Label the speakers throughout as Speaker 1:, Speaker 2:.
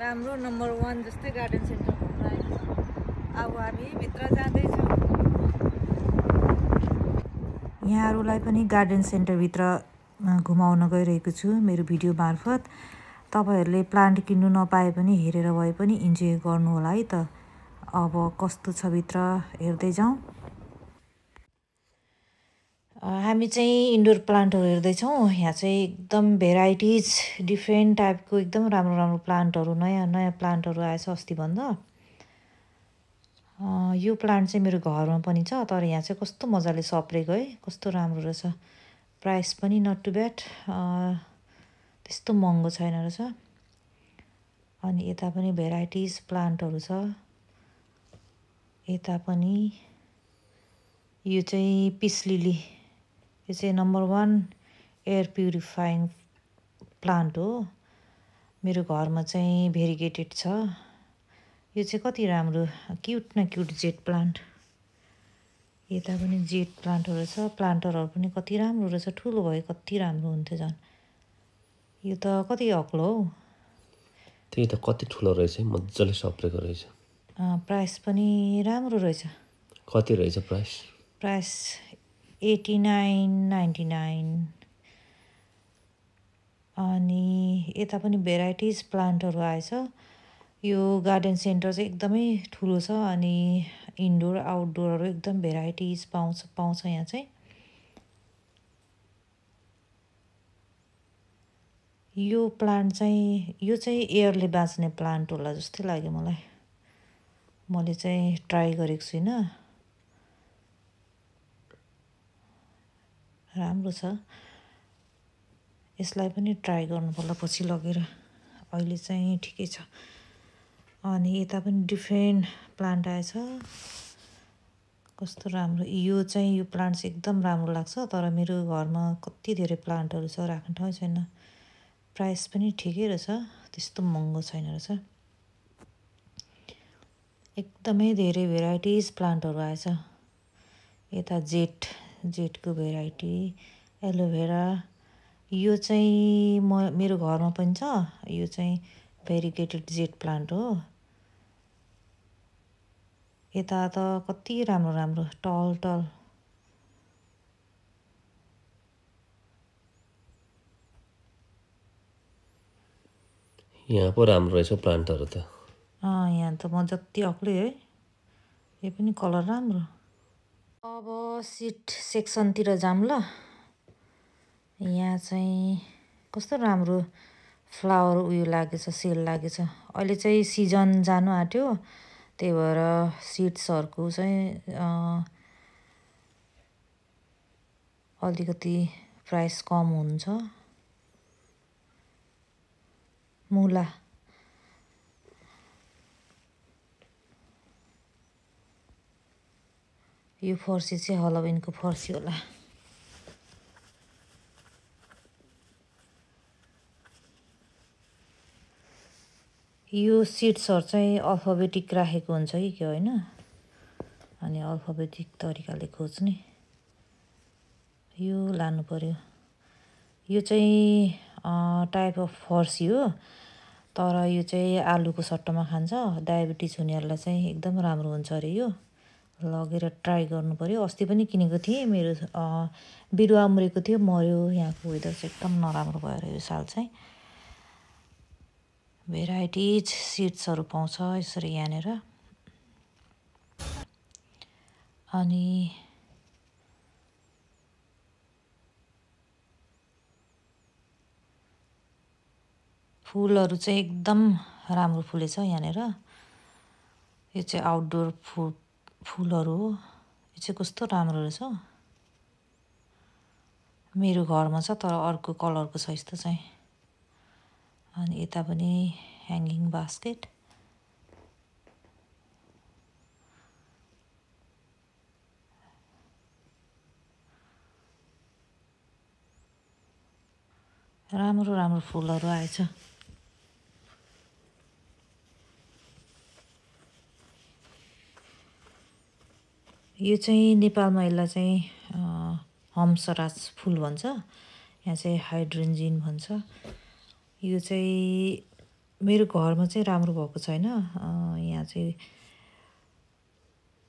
Speaker 1: राम्रो number one जस्तै garden centre घुम्न अब हामी भित्र जाँदैछौँ यहाँहरूलाई पनि गार्डन सेन्टरभित्र घुमाउन गइरहेको छु मेरो भिडियो मार्फत तपाईँहरूले प्लान्ट किन्नु नपाए पनि हेरेर भए पनि इन्जोय गर्नु होला है त अब कस्तो छ भित्र हेर्दै जाउँ हामी चाहिँ इन्डोर प्लान्टहरू हेर्दैछौँ यहाँ चाहिँ एकदम भेराइटिज डिफ्रेन्ट टाइपको एकदम राम्रो राम्रो प्लान्टहरू नयाँ नयाँ प्लान्टहरू आएछ अस्ति अस्तिभन्दा यो प्लान्ट चाहिँ मेरो घरमा पनि छ तर यहाँ चाहिँ कस्तो मजाले सप्रेको है कस्तो राम्रो रहेछ प्राइस पनि नट टु ब्याड त्यस्तो महँगो छैन रहेछ अनि यता पनि भेराइटिज प्लान्टहरू छ यता पनि यो चाहिँ पिस लिली यो चाहिँ number one air purifying plant हो मेरो घरमा चाहिँ भेरिगेटेड छ यो चाहिँ कति राम्रो क्युट न क्युट जेट प्लान्ट यता पनि जेट प्लान्टहरू छ प्लान्टरहरू पनि कति राम्रो रहेछ ठुलो भयो कति राम्रो हुन्थ्यो झन् यो त कति अग्लो हौ त्यही त कति ठुलो रहेछ मजाले सप्रेको रहेछ प्राइस पनि राम्रो रहेछ कति रहेछ प्राइस प्राइस एटी अनि यता पनि भेराइटिज प्लान्टहरू आएछ यो गार्डन सेन्टर चाहिँ एकदमै ठुलो छ अनि इन्डोर आउटडोरहरू एकदम भेराइटिज पाउँछ पाउँछ यहाँ चाहिँ यो प्लान्ट चाहिँ यो चाहिँ एयरले बाँच्ने प्लान्ट होला जस्तै लाग्यो मलाई मैले चाहिँ ट्राई गरेको छुइनँ राम्रो छ यसलाई पनि ट्राई गर्नुपर्ला पछि लगेर अहिले चाहिँ ठिकै छ अनि यता पनि डिफ्रेन्ट प्लान्ट आएछ कस्तो राम्रो यो चाहिँ यो प्लान्ट चाहिँ एकदम राम्रो लाग्छ तर मेरो घरमा कति धेरै प्लान्टहरू छ राख्ने ठाउँ छैन प्राइस पनि ठिकै रहेछ त्यस्तो महँगो छैन रहेछ एकदमै धेरै भेराइटिज प्लान्टहरू आएछ यता जेट जेटको भेराइटी एलोभेरा यो चाहिँ म मेरो घरमा पनि छ यो चाहिँ भेरिगेटेड जेट प्लान्ट हो यता त कति राम्रो राम्रो टल टल यहाँ पो राम्रो रहेछ प्लान्टहरू त यहाँ त म जति अग्लै है यो पनि कलर राम्रो अब सिट सेक्सनतिर जाऊँ ल यहाँ चाहिँ कस्तो राम्रो फ्लावर उयो लागेछ सेल लागेछ अहिले चाहिँ सिजन जानु आँट्यो त्यही भएर सिड्सहरूको चाहिँ अलिकति प्राइस कम हुन्छ मुला यो फर्सी चाहिँ हलोविनको फर्सी होला यो सिड्सहरू चाहिँ अल्फाबेटिक राखेको हुन्छ कि के होइन अनि अल्फाबेटिक तरिकाले खोज्ने यो लानु पऱ्यो यो चाहिँ टाइप अफ फर्सी हो तर यो चाहिँ आलुको सट्टामा खान्छ डायबिटिज हुनेहरूलाई चाहिँ एकदम राम्रो हुन्छ अरे यो लगेर ट्राई गर्नुपऱ्यो अस्ति पनि किनेको थिएँ मेरो बिरुवा मरेको थियो मऱ्यो यहाँको वेदर चाहिँ एकदम नराम्रो भएर यो साल चाहिँ भेराइटिज सिड्सहरू पाउँछ यसरी यहाँनिर अनि फुलहरू चाहिँ एकदम राम्रो फुलेछ यहाँनिर यो चाहिँ आउटडोर फुल फुलहरू हो यो चाहिँ कस्तो राम्रो रहेछ मेरो घरमा छ तर अर्को कलरको छ यस्तो चाहिँ अनि यता पनि ह्याङ्गिङ बास्केट राम्रो राम्रो फुलहरू आएछ यो चाहिँ नेपालमा यसलाई चाहिँ हम्सराज फुल भन्छ यहाँ चाहिँ हाइड्रेन्जिन भन्छ यो चाहिँ मेरो घरमा चाहिँ राम्रो भएको छैन यहाँ चाहिँ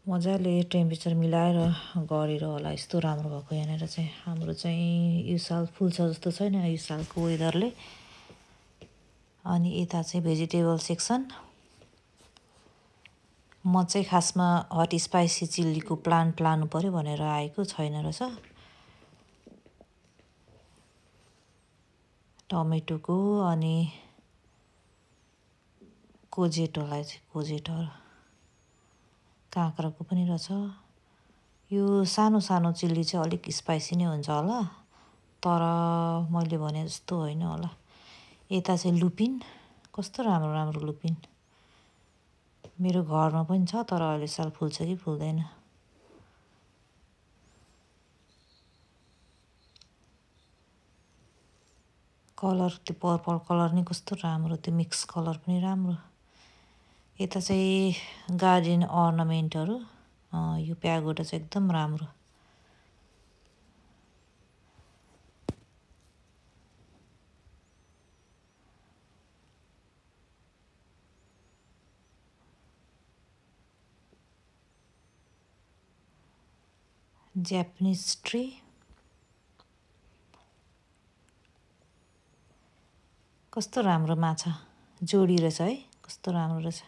Speaker 1: मजाले टेम्परेचर मिलाएर गरेर होला यस्तो राम्रो भएको यहाँनिर चाहिँ हाम्रो चाहिँ यो साल फुल्छ जस्तो छैन यो सालको वेदरले अनि यता चाहिँ भेजिटेबल सेक्सन म चाहिँ खासमा हट स्पाइसी चिल्लीको प्लान्ट लानु पऱ्यो भनेर आएको छैन रहेछ टमेटोको अनि कोजेटोलाई चाहिँ कोजेटो काँक्राको पनि रहेछ यो सानो सानो चिल्ली चाहिँ अलिक स्पाइसी नै हुन्छ होला तर मैले भने जस्तो होइन होला यता चाहिँ लुपिन कस्तो राम्रो राम्रो लुपिन मेरो घरमा पनि छ तर अहिले साल फुल्छ कि फुल्दैन कलर त्यो पर्पल कलर नै कस्तो राम्रो त्यो मिक्स कलर पनि राम्रो यता चाहिँ गार्डन अर्नामेन्टहरू यो प्यागोटा चाहिँ एकदम राम्रो Japanese tree. कस्तो राम्रो माछा जोडी रहेछ है कस्तो राम्रो रहेछ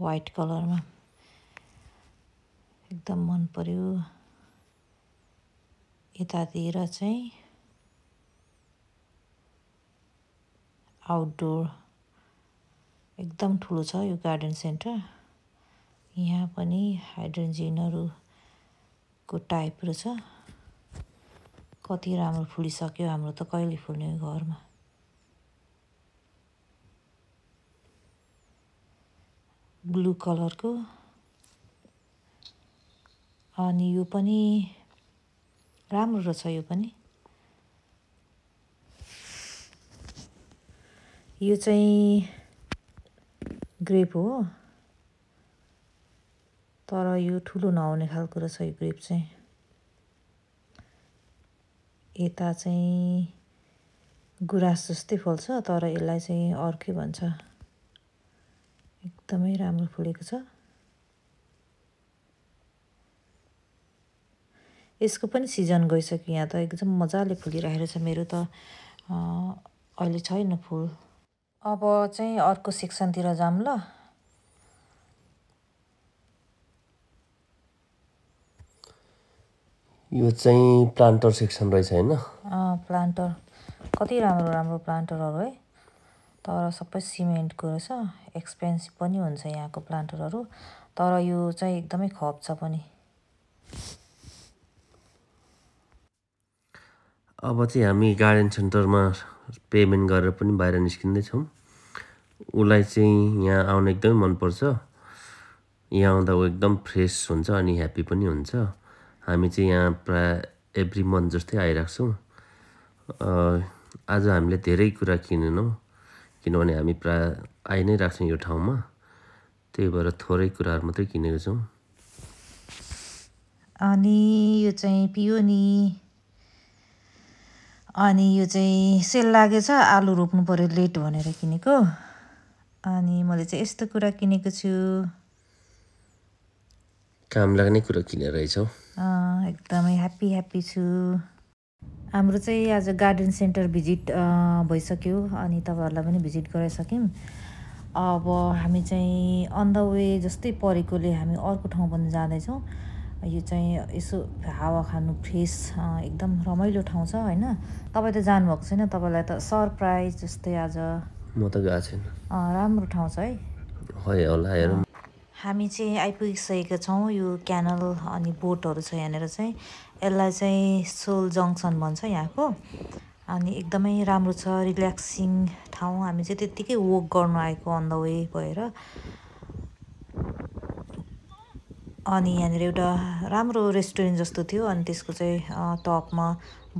Speaker 1: वाइट कलरमा एकदम मन पऱ्यो यतातिर चाहिँ आउटडोर एकदम ठुलो छ यो गार्डन सेन्टर यहाँ पनि को टाइप रहेछ कति राम्रो फुलिसक्यो हाम्रो त कहिले फुल्ने घरमा ब्लु कलरको अनि यो पनि राम्रो रहेछ यो पनि यो चाहिँ ग्रेप हो तर यो ठुलो नहुने खालको रहेछ यो ग्रिप चाहिँ यता चाहिँ गुराँस जस्तै फल्छ तर यसलाई चाहिँ अर्कै भन्छ एकदमै राम्रो फुलेको छ यसको पनि सिजन गइसक्यो यहाँ त एकदम मजाले फुलिरहेको छ मेरो त अहिले छैन फुल अब चाहिँ अर्को सेक्सनतिर जाऊँ ल यो चाहिँ प्लान्टर सेक्सन रहेछ होइन प्लान्टर कति राम्रो राम्रो प्लान्टरहरू है तर सबै सिमेन्टको रहेछ एक्सपेन्सिभ पनि हुन्छ यहाँको प्लान्टरहरू तर यो चाहिँ एकदमै खप्छ पनि अब चाहिँ हामी गार्डन सेन्टरमा पेमेन्ट गरेर पनि बाहिर निस्किँदैछौँ उसलाई चाहिँ यहाँ आउन एकदमै मनपर्छ यहाँ आउँदा ऊ एकदम फ्रेस हुन्छ अनि ह्याप्पी पनि हुन्छ हामी चाहिँ यहाँ प्रायः एभ्री मन्थ जस्तै आइरहेको छौँ आज हामीले धेरै कुरा किनेनौँ किनभने हामी प्रायः आइ नै राख्छौँ यो ठाउँमा त्यही भएर थोरै कुराहरू मात्रै किनेको छौँ अनि यो चाहिँ पियो नि अनि यो चाहिँ सेल लागेछ आलु रोप्नु पऱ्यो लेट भनेर किनेको अनि मैले चाहिँ यस्तो कुरा किनेको छु काम लाग्ने कुरो किनेर रहेछौ एकदमै ह्याप्पी ह्याप्पी छु हाम्रो चाहिँ आज गार्डन सेन्टर भिजिट भइसक्यो अनि तपाईँहरूलाई पनि भिजिट गराइसक्यौँ अब हामी चाहिँ अन द वे जस्तै परेकोले हामी अर्को ठाउँ पनि जाँदैछौँ यो चाहिँ यसो हावा खानु फ्रेस एकदम रमाइलो ठाउँ छ होइन तपाईँ त जानुभएको छैन तपाईँलाई त सरप्राइज जस्तै आज म त गएको छैन राम्रो ठाउँ छ है होला हेरौँ हामी चाहिँ आइपुगिसकेका छौँ यो क्यानल अनि बोटहरू छ यहाँनिर चाहिँ यसलाई चाहिँ सोल जङ्सन भन्छ यहाँको अनि एकदमै राम्रो छ रिल्याक्सिङ ठाउँ हामी चाहिँ त्यत्तिकै वक गर्नु आएको अन द वे भएर अनि यहाँनिर एउटा राम्रो रेस्टुरेन्ट जस्तो थियो अनि त्यसको चाहिँ टपमा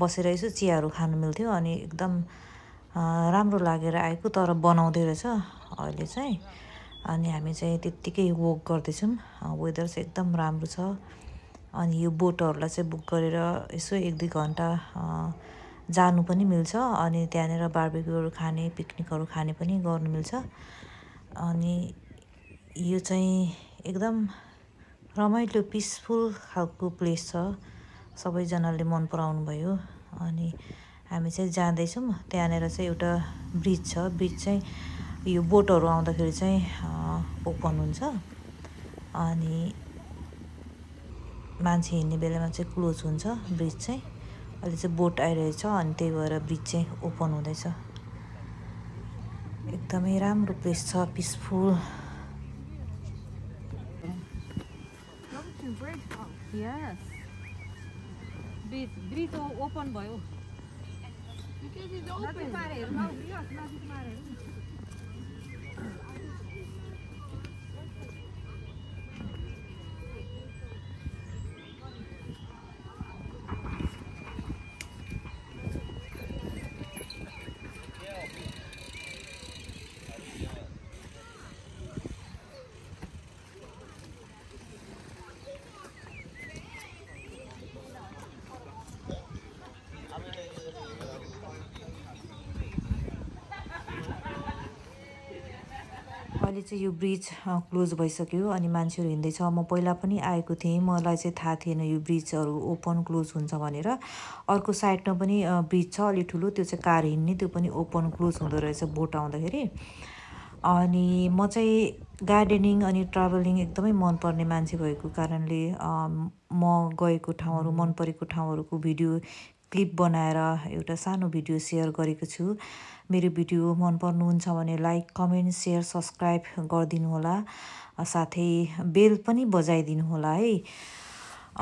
Speaker 1: बसेर यसो चियाहरू खानु मिल्थ्यो अनि एकदम राम्रो लागेर आएको तर बनाउँदै रहेछ अहिले चाहिँ अनि हामी चाहिँ त्यत्तिकै वक गर्दैछौँ वेदर चाहिँ एकदम राम्रो छ अनि यो बोटहरूलाई चाहिँ बुक गरेर यसो एक दुई घन्टा जानु पनि मिल्छ अनि त्यहाँनिर बार्बेक्यूहरू खाने पिकनिकहरू खाने पनि गर्नु मिल्छ अनि यो चाहिँ एकदम रमाइलो पिसफुल खालको प्लेस छ सबैजनाले मन पराउनु भयो अनि हामी चाहिँ जाँदैछौँ त्यहाँनिर चाहिँ एउटा ब्रिज छ ब्रिज चाहिँ यो बोटहरू आउँदाखेरि चाहिँ ओपन हुन्छ अनि मान्छे हिँड्ने बेलामा चाहिँ क्लोज हुन्छ ब्रिज चाहिँ अहिले चाहिँ बोट आइरहेछ अनि त्यही भएर ब्रिज चाहिँ ओपन हुँदैछ एकदमै राम्रो प्लेस छ पिसफुल ओपन भयो अहिले चाहिँ यो ब्रिज क्लोज भइसक्यो अनि मान्छेहरू हिँड्दैछ म पहिला पनि आएको थिएँ मलाई चाहिँ थाहा थिएन यो ब्रिजहरू ओपन क्लोज हुन्छ भनेर अर्को साइडमा पनि ब्रिज छ अलिक ठुलो त्यो चाहिँ कार हिँड्ने त्यो पनि ओपन क्लोज हुँदो रहेछ बोट आउँदाखेरि अनि म चाहिँ गार्डनिङ अनि ट्राभलिङ एकदमै मनपर्ने मान्छे भएको कारणले म गएको ठाउँहरू मन परेको ठाउँहरूको भिडियो क्लिप बनाएर एउटा सानो भिडियो सेयर गरेको छु मेरो भिडियो मन पर्नुहुन्छ भने लाइक कमेन्ट सेयर सब्सक्राइब गरिदिनु होला साथै बेल पनि बजाइदिनु होला है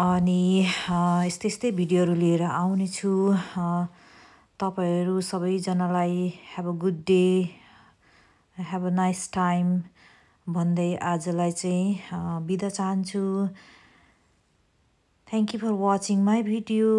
Speaker 1: अनि यस्तै यस्तै भिडियोहरू लिएर आउनेछु तपाईँहरू सबैजनालाई have a good day have a nice time भन्दै आजलाई चाहिँ बिदा चाहन्छु thank you for watching my video